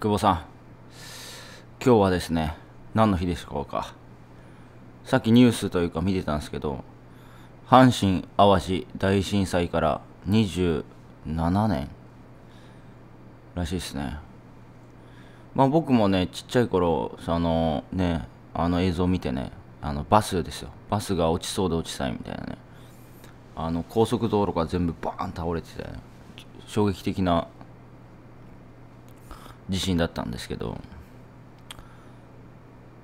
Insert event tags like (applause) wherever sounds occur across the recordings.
久保さん今日はですね何の日でしょうかさっきニュースというか見てたんですけど阪神・淡路大震災から27年らしいですねまあ僕もねちっちゃい頃そのねあの映像を見てねあのバスですよバスが落ちそうで落ちたいみたいなねあの高速道路が全部バーン倒れてて、衝撃的な地震だったんですけど、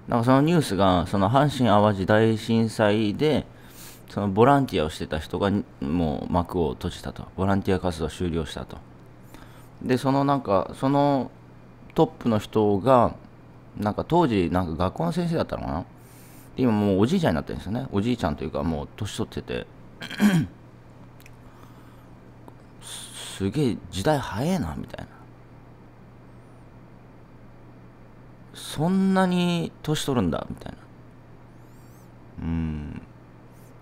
なんかそのニュースが、その阪神・淡路大震災で、そのボランティアをしてた人がもう幕を閉じたと、ボランティア活動終了したと。で、そのなんか、そのトップの人が、なんか当時、なんか学校の先生だったのかなで、今もうおじいちゃんになってるんですよね。おじいちゃんというか、もう年取ってて。すげえ時代早えなみたいなそんなに年取るんだみたいなうん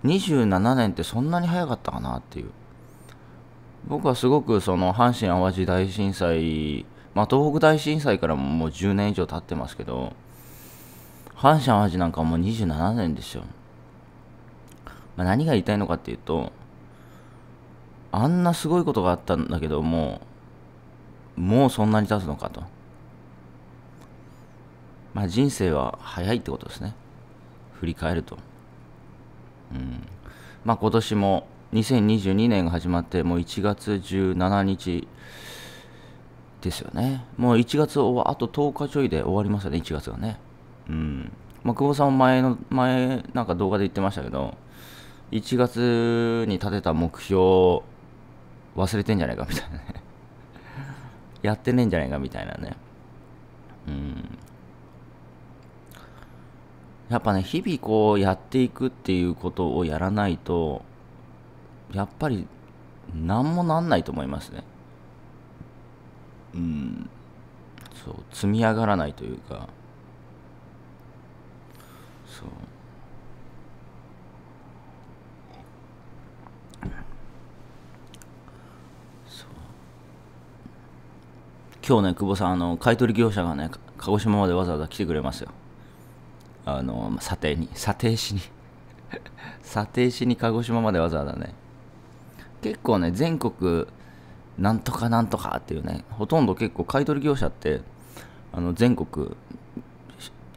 27年ってそんなに早かったかなっていう僕はすごくその阪神・淡路大震災まあ東北大震災からももう10年以上経ってますけど阪神・淡路なんかもう27年ですよ、まあ、何が言いたいのかっていうとあんなすごいことがあったんだけどももうそんなに経つのかとまあ人生は早いってことですね。振り返ると。うん。まあ今年も2022年が始まってもう1月17日ですよね。もう1月をあと10日ちょいで終わりますよね、1月がね。うん。まあ久保さんも前の、前なんか動画で言ってましたけど、1月に立てた目標忘れてんじゃないかみたいなね。(laughs) やってねえんじゃないかみたいなね。やっぱね、日々こうやっていくっていうことをやらないと、やっぱり何もなんないと思いますね。うん。そう、積み上がらないというか、そう。今日ね、久保さん、あの買取業者がね、鹿児島までわざわざ来てくれますよ。あの査定に査定しに (laughs) 査定しに鹿児島までわざわざね結構ね全国なんとかなんとかっていうねほとんど結構買い取り業者ってあの全国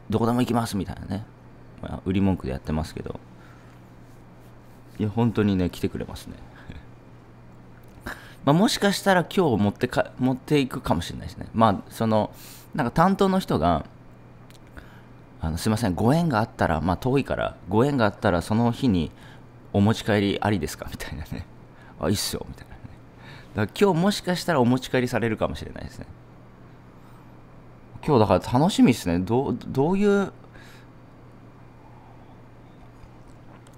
どこでも行きますみたいなね、まあ、売り文句でやってますけどいや本当にね来てくれますね (laughs) まあもしかしたら今日持ってか持っていくかもしれないですねまあそのなんか担当の人があのすいませんご縁があったらまあ遠いからご縁があったらその日にお持ち帰りありですかみたいなね (laughs) あいいっすよみたいなねだから今日もしかしたらお持ち帰りされるかもしれないですね今日だから楽しみですねどどういう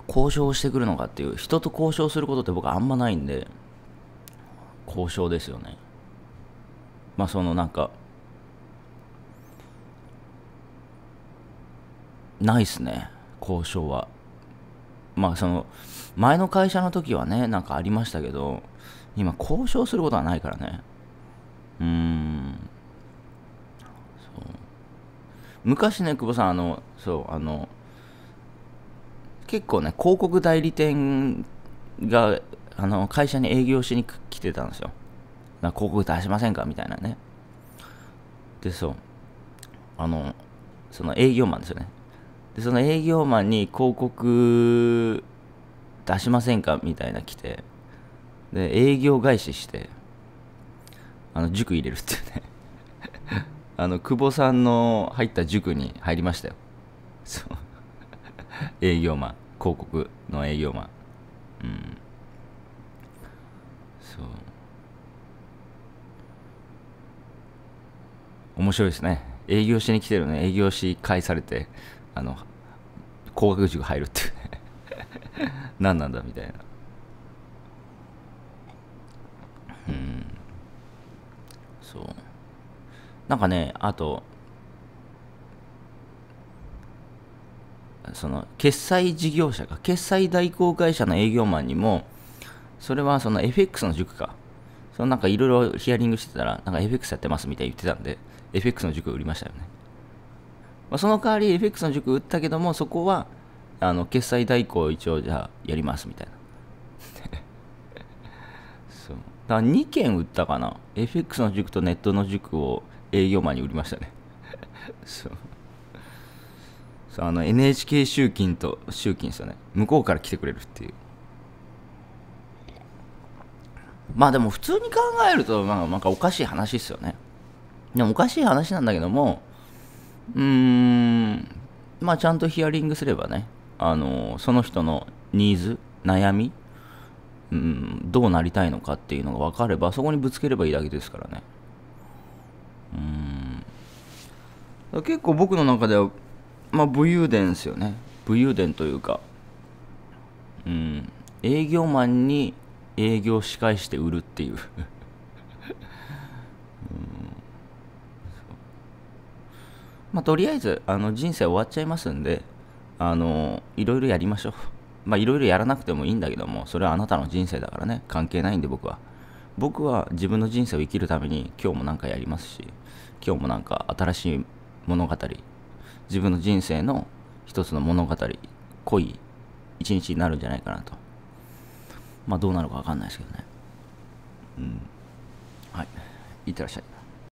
交渉をしてくるのかっていう人と交渉することって僕あんまないんで交渉ですよねまあそのなんかないっすね交渉はまあその前の会社の時はねなんかありましたけど今交渉することはないからねうーんそう昔ね久保さんあのそうあの結構ね広告代理店があの会社に営業しに来てたんですよ広告出しませんかみたいなねでそうあのその営業マンですよねでその営業マンに広告出しませんかみたいな来てで営業返ししてあの塾入れるっていうね (laughs) あの久保さんの入った塾に入りましたよそう営業マン広告の営業マンうんそう面白いですね営業しに来てるね営業し返されてあの工学塾入るって (laughs) 何なんだみたいなうんそうなんかねあとその決済事業者か決済代行会社の営業マンにもそれはその FX の塾かそのなんかいろいろヒアリングしてたらなんか FX やってますみたいに言ってたんで FX の塾売りましたよねまあ、その代わり FX の塾売ったけども、そこは、あの、決済代行一応じゃあやりますみたいな。(laughs) そう。だから2件売ったかな。FX の塾とネットの塾を営業マンに売りましたね。(laughs) そう。そうあの NHK 集金と集金ですよね。向こうから来てくれるっていう。まあでも普通に考えると、まあ、なんかおかしい話ですよね。でもおかしい話なんだけども、うーん、まあちゃんとヒアリングすればね、あの、その人のニーズ、悩み、うん、どうなりたいのかっていうのが分かれば、そこにぶつければいいだけですからね。うん。結構僕の中では、まあ武勇伝ですよね。武勇伝というか、うん、営業マンに営業仕返して売るっていうまあ、とりあえずあの人生終わっちゃいますんであのいろいろやりましょうまあいろいろやらなくてもいいんだけどもそれはあなたの人生だからね関係ないんで僕は僕は自分の人生を生きるために今日も何かやりますし今日もなんか新しい物語自分の人生の一つの物語濃い一日になるんじゃないかなとまあどうなるか分かんないですけどねうんはいいってらっしゃい